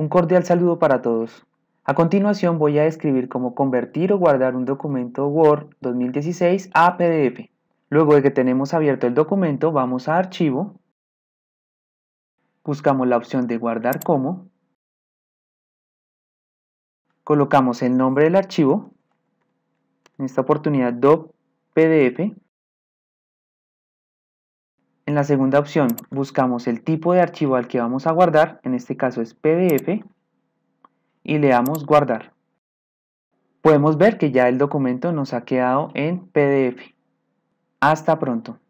Un cordial saludo para todos. A continuación voy a describir cómo convertir o guardar un documento Word 2016 a PDF. Luego de que tenemos abierto el documento, vamos a Archivo, buscamos la opción de Guardar como, colocamos el nombre del archivo, en esta oportunidad PDF, en la segunda opción buscamos el tipo de archivo al que vamos a guardar, en este caso es PDF, y le damos guardar. Podemos ver que ya el documento nos ha quedado en PDF. Hasta pronto.